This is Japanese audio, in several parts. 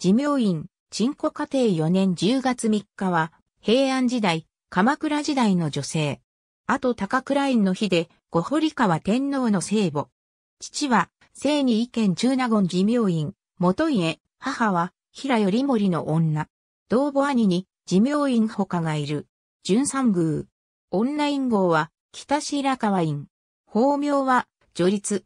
寿命院、鎮古家庭4年10月3日は、平安時代、鎌倉時代の女性。あと高倉院の日で、御堀川天皇の聖母。父は、聖に意見中納言寺明院、元家、母は、平頼盛の女。同母兄に、寺明院他がいる。純三宮。女院号は、北白川院。法名は、序立。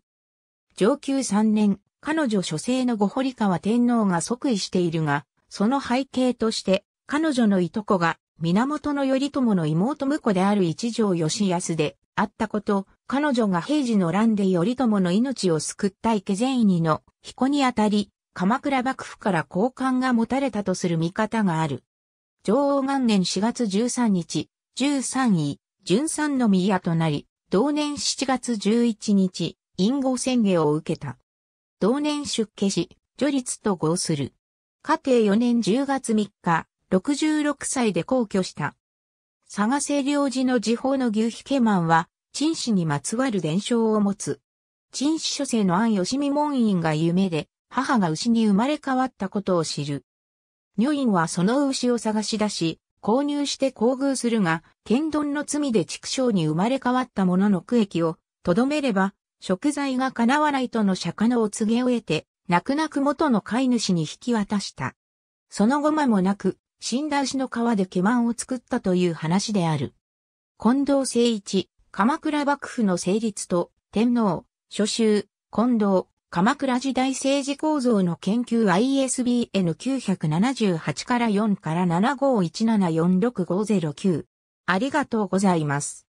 上級3年、彼女諸生の御堀川天皇が即位しているが、その背景として、彼女のいとこが、源頼朝の妹婿である一条義康で、あったこと、彼女が平時の乱で頼朝の命を救った池善意の彦にあたり、鎌倉幕府から交換が持たれたとする見方がある。上王元年4月13日、13位、順三の宮となり、同年7月11日、陰語宣言を受けた。同年出家し、序立と合する。家庭4年10月3日、66歳で皇居した。佐賀清涼寺の時報の牛飛家満は、陳氏にまつわる伝承を持つ。陳氏諸世の安吉見門院が夢で、母が牛に生まれ変わったことを知る。女院はその牛を探し出し、購入して厚遇するが、剣丼の罪で畜生に生まれ変わった者の区域を、とどめれば、食材が叶わないとの釈迦のお告げを得て、泣く泣く元の飼い主に引き渡した。その後間もなく、死んだ牛の皮で毛満を作ったという話である。近藤誠一、鎌倉幕府の成立と、天皇、諸州、近藤、鎌倉時代政治構造の研究 ISBN978 から4から7517465009。ありがとうございます。